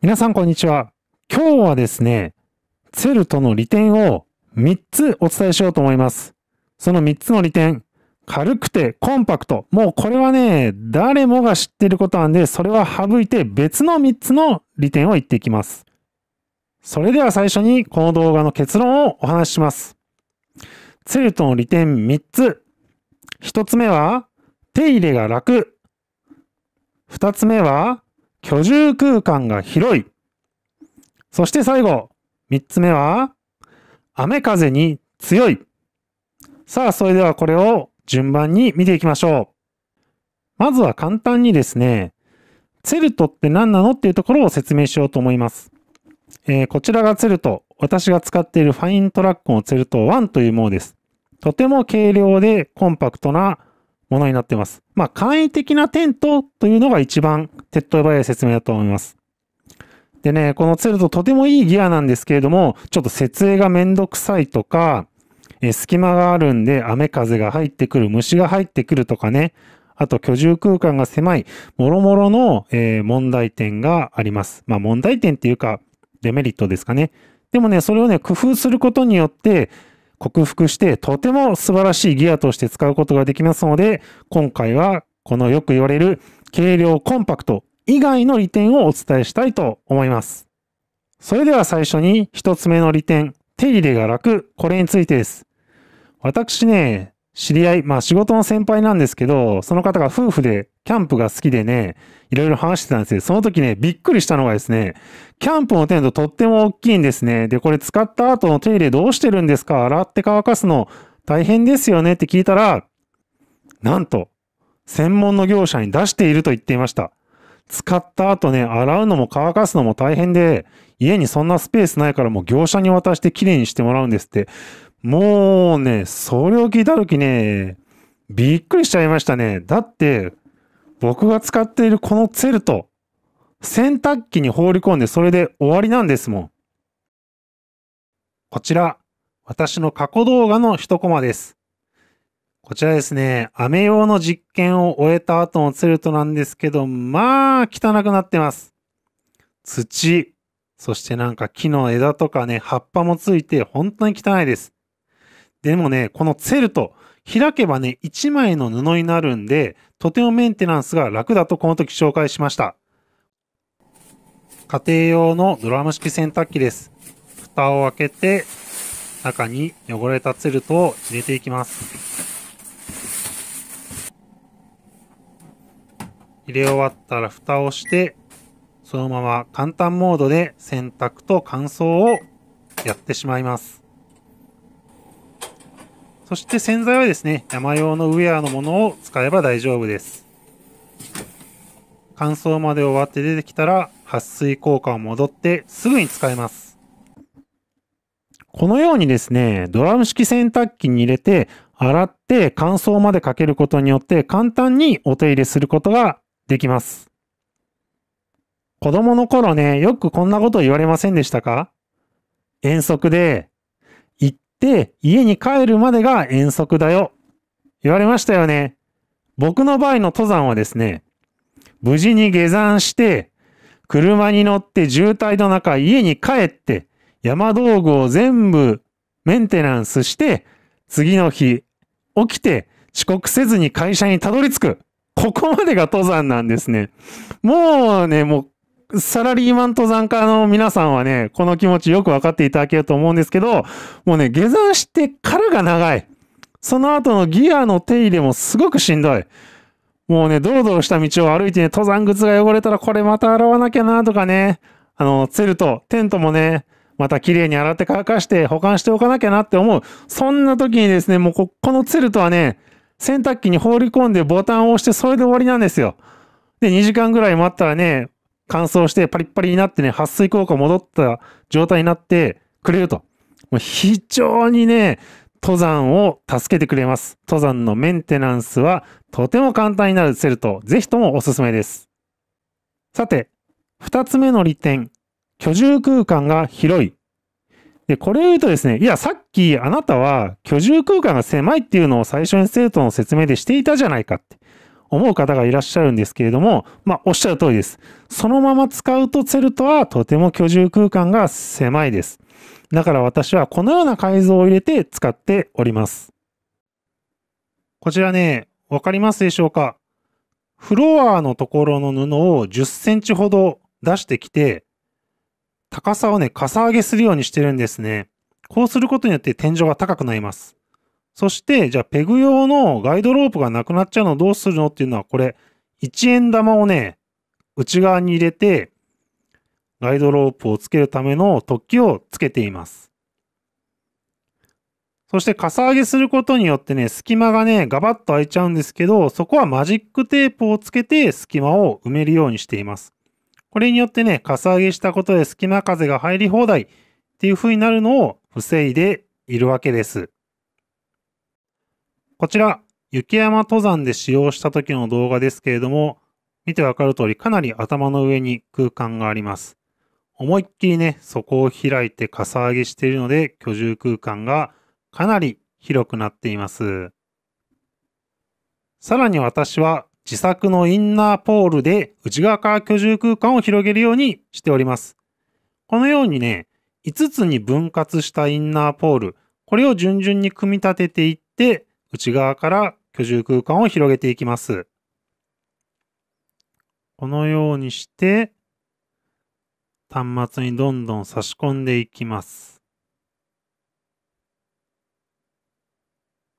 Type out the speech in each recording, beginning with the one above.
皆さんこんにちは。今日はですね、ツェルトの利点を3つお伝えしようと思います。その3つの利点。軽くてコンパクト。もうこれはね、誰もが知ってることなんで、それは省いて別の3つの利点を言っていきます。それでは最初にこの動画の結論をお話しします。ツェルトの利点3つ。1つ目は、手入れが楽。2つ目は、居住空間が広い。そして最後、3つ目は、雨風に強い。さあ、それではこれを順番に見ていきましょう。まずは簡単にですね、ツェルトって何なのっていうところを説明しようと思います。えー、こちらがツェルト。私が使っているファイントラックのツェルト1というものです。とても軽量でコンパクトなものになっています。まあ、簡易的なテントというのが一番手っ取り早い説明だと思います。でね、このツールととてもいいギアなんですけれども、ちょっと設営がめんどくさいとか、え隙間があるんで雨風が入ってくる、虫が入ってくるとかね、あと居住空間が狭い、もろもろの、えー、問題点があります。まあ問題点っていうかデメリットですかね。でもね、それをね、工夫することによって、克服してとても素晴らしいギアとして使うことができますので、今回はこのよく言われる軽量コンパクト以外の利点をお伝えしたいと思います。それでは最初に一つ目の利点、手入れが楽、これについてです。私ね、知り合い、まあ仕事の先輩なんですけど、その方が夫婦でキャンプが好きでね、いろいろ話してたんですよ。その時ね、びっくりしたのがですね、キャンプのテントとっても大きいんですね。で、これ使った後の手入れどうしてるんですか洗って乾かすの大変ですよねって聞いたら、なんと、専門の業者に出していると言っていました。使った後ね、洗うのも乾かすのも大変で、家にそんなスペースないからもう業者に渡してきれいにしてもらうんですって。もうね、それを聞いたときね、びっくりしちゃいましたね。だって、僕が使っているこのツェルト、洗濯機に放り込んでそれで終わりなんですもん。こちら、私の過去動画の一コマです。こちらですね、雨用の実験を終えた後のツェルトなんですけど、まあ、汚くなってます。土、そしてなんか木の枝とかね、葉っぱもついて本当に汚いです。でもね、このツェルト、開けばね、1枚の布になるんで、とてもメンテナンスが楽だとこの時紹介しました。家庭用のドラム式洗濯機です。蓋を開けて、中に汚れたツェルトを入れていきます。入れ終わったら蓋をして、そのまま簡単モードで洗濯と乾燥をやってしまいます。そして洗剤はですね、山用のウェアのものを使えば大丈夫です。乾燥まで終わって出てきたら、撥水効果を戻ってすぐに使えます。このようにですね、ドラム式洗濯機に入れて、洗って乾燥までかけることによって簡単にお手入れすることができます。子供の頃ね、よくこんなこと言われませんでしたか遠足でって家に帰るまでが遠足だよ。言われましたよね。僕の場合の登山はですね、無事に下山して、車に乗って渋滞の中家に帰って、山道具を全部メンテナンスして、次の日起きて遅刻せずに会社にたどり着く。ここまでが登山なんですね。もうね、もうサラリーマン登山家の皆さんはね、この気持ちよくわかっていただけると思うんですけど、もうね、下山してからが長い。その後のギアの手入れもすごくしんどい。もうね、ドロドロした道を歩いてね、登山靴が汚れたらこれまた洗わなきゃなとかね、あの、ツェルト、テントもね、また綺麗に洗って乾かして保管しておかなきゃなって思う。そんな時にですね、もうこ、このツェルトはね、洗濯機に放り込んでボタンを押してそれで終わりなんですよ。で、2時間ぐらい待ったらね、乾燥してパリッパリになってね、撥水効果戻った状態になってくれると。もう非常にね、登山を助けてくれます。登山のメンテナンスはとても簡単になるセルト、ぜひともおすすめです。さて、二つ目の利点、居住空間が広い。で、これを言うとですね、いや、さっきあなたは居住空間が狭いっていうのを最初に生徒の説明でしていたじゃないかって。思う方がいらっしゃるんですけれども、まあ、おっしゃる通りです。そのまま使うとセルトはとても居住空間が狭いです。だから私はこのような改造を入れて使っております。こちらね、わかりますでしょうかフロアのところの布を10センチほど出してきて、高さをね、かさ上げするようにしてるんですね。こうすることによって天井が高くなります。そして、じゃあペグ用のガイドロープがなくなっちゃうのどうするのっていうのは、これ、1円玉をね、内側に入れて、ガイドロープをつけるための突起をつけています。そしてかさ上げすることによってね、隙間がね、ガバッと開いちゃうんですけど、そこはマジックテープをつけて隙間を埋めるようにしています。これによってね、かさ上げしたことで隙間風が入り放題っていう風になるのを防いでいるわけです。こちら、雪山登山で使用した時の動画ですけれども、見てわかる通りかなり頭の上に空間があります。思いっきりね、そこを開いてかさ上げしているので、居住空間がかなり広くなっています。さらに私は自作のインナーポールで内側から居住空間を広げるようにしております。このようにね、5つに分割したインナーポール、これを順々に組み立てていって、内側から居住空間を広げていきます。このようにして、端末にどんどん差し込んでいきます。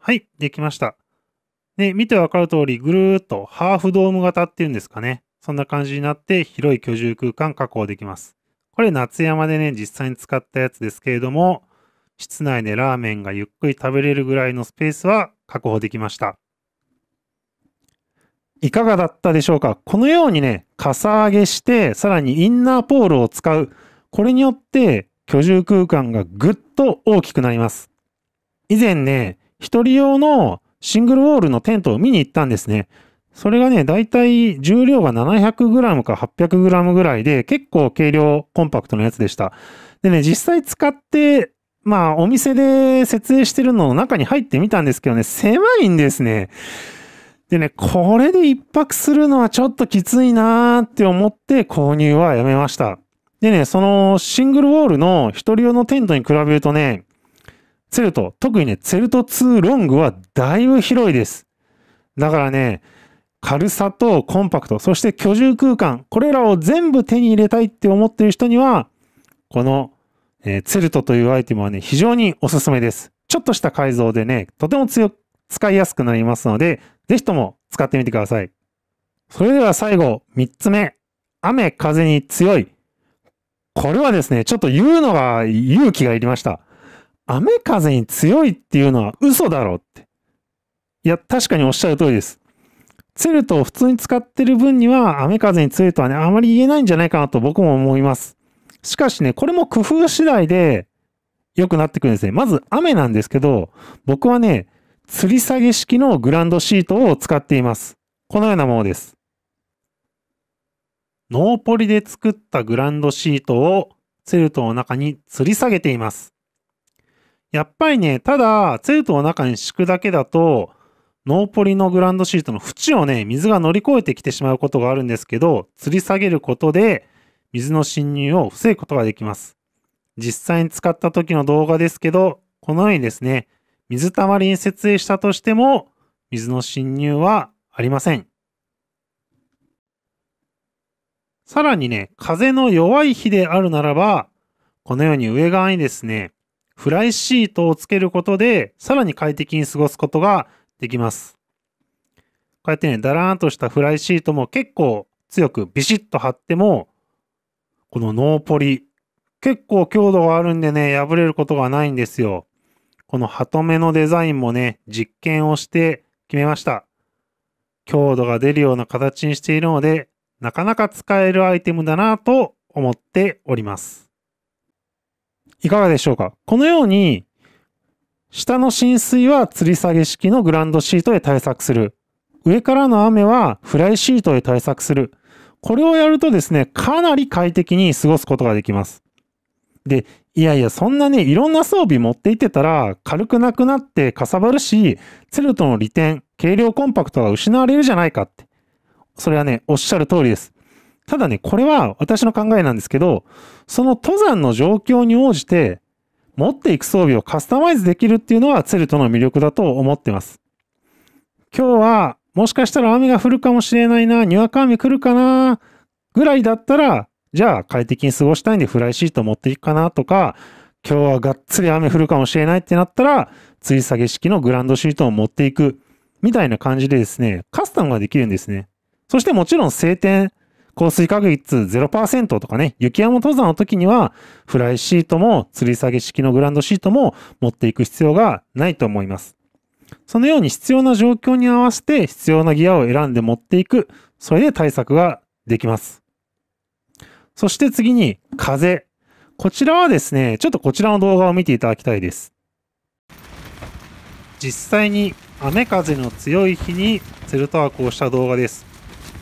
はい、できました。で、見てわかる通り、ぐるーっとハーフドーム型っていうんですかね。そんな感じになって広い居住空間確保できます。これ夏山でね、実際に使ったやつですけれども、室内でラーメンがゆっくり食べれるぐらいのスペースは確保できました。いかがだったでしょうかこのようにね、かさ上げして、さらにインナーポールを使う。これによって、居住空間がぐっと大きくなります。以前ね、一人用のシングルウォールのテントを見に行ったんですね。それがね、だいたい重量が 700g か 800g ぐらいで、結構軽量コンパクトなやつでした。でね、実際使ってまあ、お店で設営してるのを中に入ってみたんですけどね、狭いんですね。でね、これで一泊するのはちょっときついなーって思って購入はやめました。でね、そのシングルウォールの一人用のテントに比べるとね、ツェルト、特にね、ツェルト2ロングはだいぶ広いです。だからね、軽さとコンパクト、そして居住空間、これらを全部手に入れたいって思ってる人には、このえー、ツェルトというアイテムはね、非常におすすめです。ちょっとした改造でね、とても強く、使いやすくなりますので、ぜひとも使ってみてください。それでは最後、3つ目。雨風に強い。これはですね、ちょっと言うのが勇気がいりました。雨風に強いっていうのは嘘だろって。いや、確かにおっしゃる通りです。ツェルトを普通に使ってる分には雨風に強いとはね、あまり言えないんじゃないかなと僕も思います。しかしね、これも工夫次第で良くなってくるんですね。まず雨なんですけど、僕はね、吊り下げ式のグランドシートを使っています。このようなものです。ノーポリで作ったグランドシートをツェルトの中に吊り下げています。やっぱりね、ただ、ツェルトの中に敷くだけだと、ノーポリのグランドシートの縁をね、水が乗り越えてきてしまうことがあるんですけど、吊り下げることで、水の侵入を防ぐことができます。実際に使った時の動画ですけど、このようにですね、水たまりに設営したとしても、水の侵入はありません。さらにね、風の弱い日であるならば、このように上側にですね、フライシートをつけることで、さらに快適に過ごすことができます。こうやってね、だらーんとしたフライシートも結構強くビシッと張っても、このノーポリ、結構強度があるんでね、破れることがないんですよ。このハトメのデザインもね、実験をして決めました。強度が出るような形にしているので、なかなか使えるアイテムだなと思っております。いかがでしょうかこのように、下の浸水は吊り下げ式のグランドシートで対策する。上からの雨はフライシートで対策する。これをやるとですね、かなり快適に過ごすことができます。で、いやいや、そんなね、いろんな装備持っていってたら、軽くなくなってかさばるし、ツルトの利点、軽量コンパクトが失われるじゃないかって。それはね、おっしゃる通りです。ただね、これは私の考えなんですけど、その登山の状況に応じて、持っていく装備をカスタマイズできるっていうのはツェルトの魅力だと思ってます。今日はもしかしたら雨が降るかもしれないな、にわか雨来るかな、ぐらいだったら、じゃあ快適に過ごしたいんでフライシート持っていくかなとか、今日はがっつり雨降るかもしれないってなったら、つり下げ式のグランドシートを持っていく、みたいな感じでですね、カスタムができるんですね。そしてもちろん晴天、降水確率0%とかね、雪山登山の時には、フライシートも吊り下げ式のグランドシートも持っていく必要がないと思います。そのように必要な状況に合わせて必要なギアを選んで持っていく、それで対策ができます。そして次に、風。こちらはですね、ちょっとこちらの動画を見ていただきたいです。実際に雨風の強い日にツルトワークをした動画です。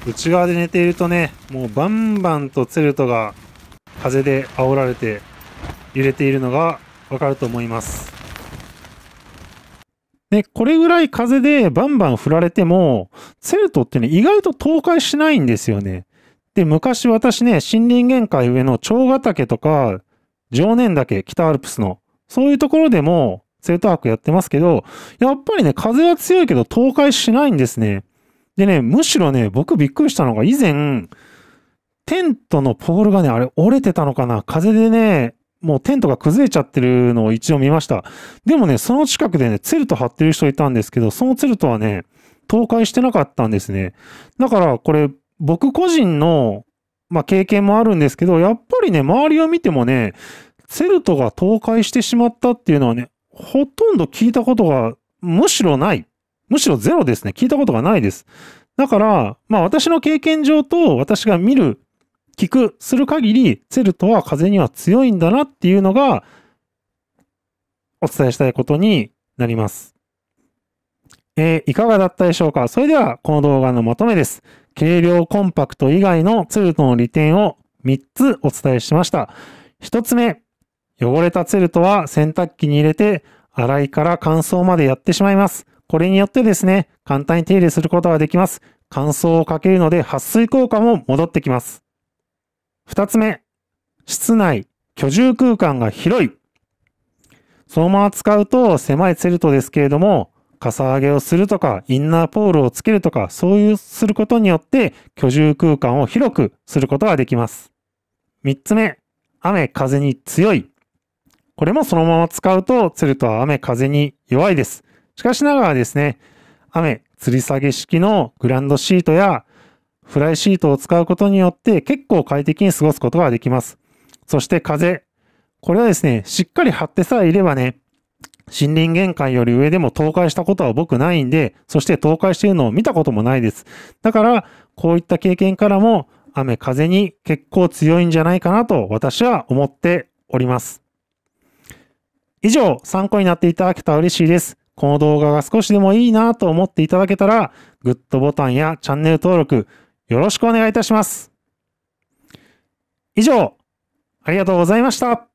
内側で寝ているとね、もうバンバンとツルトが風で煽られて揺れているのがわかると思います。で、これぐらい風でバンバン振られても、セルトってね、意外と倒壊しないんですよね。で、昔私ね、森林限界上の蝶ヶ岳とか、常年岳、北アルプスの、そういうところでも、セルトクやってますけど、やっぱりね、風は強いけど倒壊しないんですね。でね、むしろね、僕びっくりしたのが以前、テントのポールがね、あれ折れてたのかな風でね、もうテントが崩れちゃってるのを一応見ました。でもね、その近くでね、ツェルト張ってる人いたんですけど、そのツェルトはね、倒壊してなかったんですね。だからこれ、僕個人の、まあ、経験もあるんですけど、やっぱりね、周りを見てもね、ツェルトが倒壊してしまったっていうのはね、ほとんど聞いたことがむしろない。むしろゼロですね。聞いたことがないです。だから、まあ私の経験上と私が見る聞く、する限り、セルトは風には強いんだなっていうのが、お伝えしたいことになります。えー、いかがだったでしょうかそれでは、この動画のまとめです。軽量コンパクト以外のツルトの利点を3つお伝えしました。1つ目、汚れたツルトは洗濯機に入れて、洗いから乾燥までやってしまいます。これによってですね、簡単に手入れすることができます。乾燥をかけるので、撥水効果も戻ってきます。二つ目、室内、居住空間が広い。そのまま使うと狭いツェルトですけれども、かさ上げをするとか、インナーポールをつけるとか、そういうすることによって居住空間を広くすることができます。三つ目、雨風に強い。これもそのまま使うと、ツェルトは雨風に弱いです。しかしながらですね、雨吊り下げ式のグランドシートやフライシートを使うことによって結構快適に過ごすことができます。そして風。これはですね、しっかり張ってさえいればね、森林限界より上でも倒壊したことは僕ないんで、そして倒壊しているのを見たこともないです。だから、こういった経験からも雨風に結構強いんじゃないかなと私は思っております。以上、参考になっていただけたら嬉しいです。この動画が少しでもいいなと思っていただけたら、グッドボタンやチャンネル登録、よろしくお願いいたします。以上、ありがとうございました。